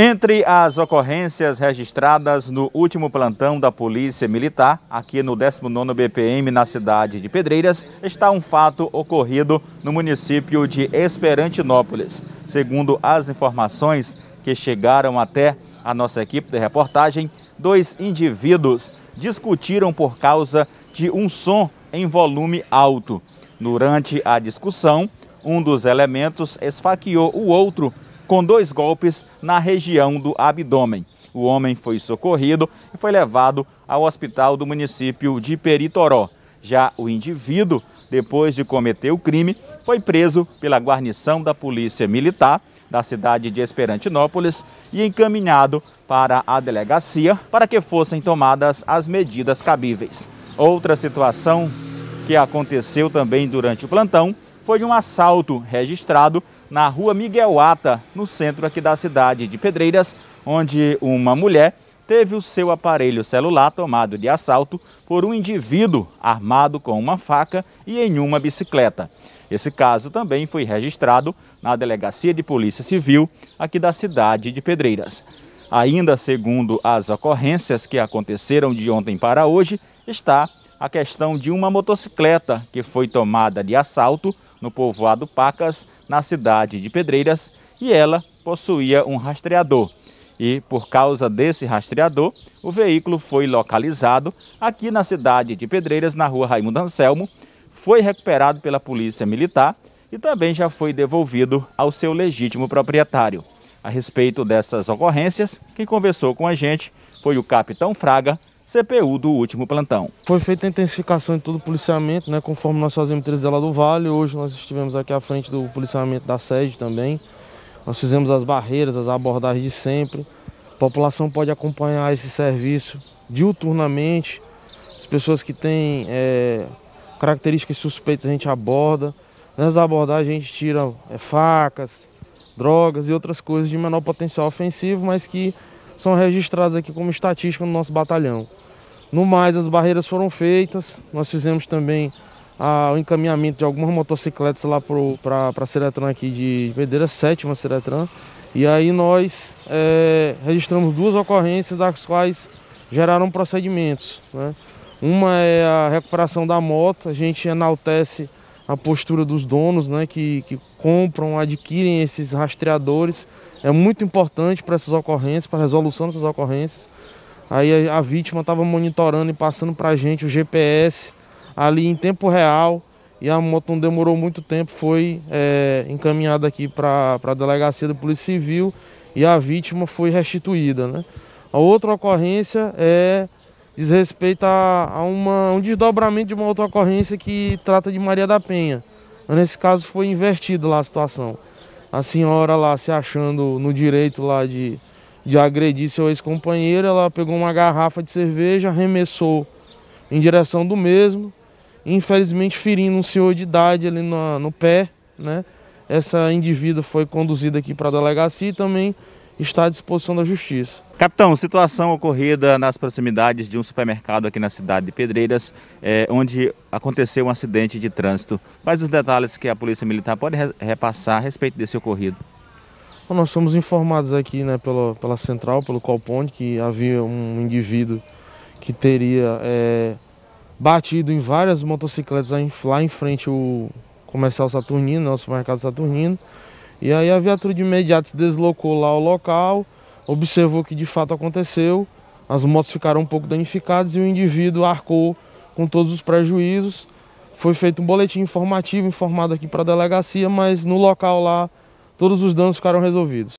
Entre as ocorrências registradas no último plantão da Polícia Militar, aqui no 19º BPM na cidade de Pedreiras, está um fato ocorrido no município de Esperantinópolis. Segundo as informações que chegaram até a nossa equipe de reportagem, dois indivíduos discutiram por causa de um som em volume alto. Durante a discussão, um dos elementos esfaqueou o outro com dois golpes na região do abdômen. O homem foi socorrido e foi levado ao hospital do município de Peritoró. Já o indivíduo, depois de cometer o crime, foi preso pela guarnição da Polícia Militar da cidade de Esperantinópolis e encaminhado para a delegacia para que fossem tomadas as medidas cabíveis. Outra situação que aconteceu também durante o plantão foi de um assalto registrado na rua Miguel Ata, no centro aqui da cidade de Pedreiras, onde uma mulher teve o seu aparelho celular tomado de assalto por um indivíduo armado com uma faca e em uma bicicleta. Esse caso também foi registrado na Delegacia de Polícia Civil aqui da cidade de Pedreiras. Ainda segundo as ocorrências que aconteceram de ontem para hoje, está a questão de uma motocicleta que foi tomada de assalto no povoado Pacas, na cidade de Pedreiras, e ela possuía um rastreador. E por causa desse rastreador, o veículo foi localizado aqui na cidade de Pedreiras, na rua Raimundo Anselmo, foi recuperado pela Polícia Militar e também já foi devolvido ao seu legítimo proprietário. A respeito dessas ocorrências, quem conversou com a gente foi o capitão Fraga, CPU do último plantão. Foi feita a intensificação em todo o policiamento, né, conforme nós fazemos três dela do Vale. Hoje nós estivemos aqui à frente do policiamento da sede também. Nós fizemos as barreiras, as abordagens de sempre. A população pode acompanhar esse serviço diuturnamente. As pessoas que têm é, características suspeitas a gente aborda. Nas abordagens a gente tira é, facas, drogas e outras coisas de menor potencial ofensivo, mas que são registrados aqui como estatística no nosso batalhão. No mais, as barreiras foram feitas, nós fizemos também ah, o encaminhamento de algumas motocicletas lá para a Seretran aqui de Pedreira, sétima Seretran, e aí nós é, registramos duas ocorrências das quais geraram procedimentos. Né? Uma é a recuperação da moto, a gente enaltece a postura dos donos né, que, que compram, adquirem esses rastreadores. É muito importante para essas ocorrências, para a resolução dessas ocorrências. Aí a, a vítima estava monitorando e passando para a gente o GPS ali em tempo real e a moto não demorou muito tempo, foi é, encaminhada aqui para a delegacia da Polícia Civil e a vítima foi restituída. Né? A outra ocorrência é diz respeito a, a uma, um desdobramento de uma outra ocorrência que trata de Maria da Penha. Nesse caso foi invertido lá a situação. A senhora lá se achando no direito lá de, de agredir seu ex-companheiro, ela pegou uma garrafa de cerveja, arremessou em direção do mesmo, infelizmente ferindo um senhor de idade ali no, no pé, né? Essa indivídua foi conduzida aqui para a delegacia e também está à disposição da Justiça. Capitão, situação ocorrida nas proximidades de um supermercado aqui na cidade de Pedreiras, é, onde aconteceu um acidente de trânsito. Quais os detalhes que a Polícia Militar pode repassar a respeito desse ocorrido? Bom, nós fomos informados aqui né, pela, pela central, pelo Colpon, que havia um indivíduo que teria é, batido em várias motocicletas lá em frente ao comercial Saturnino, nosso né, supermercado Saturnino. E aí a viatura de imediato se deslocou lá ao local, observou que de fato aconteceu, as motos ficaram um pouco danificadas e o indivíduo arcou com todos os prejuízos. Foi feito um boletim informativo, informado aqui para a delegacia, mas no local lá todos os danos ficaram resolvidos.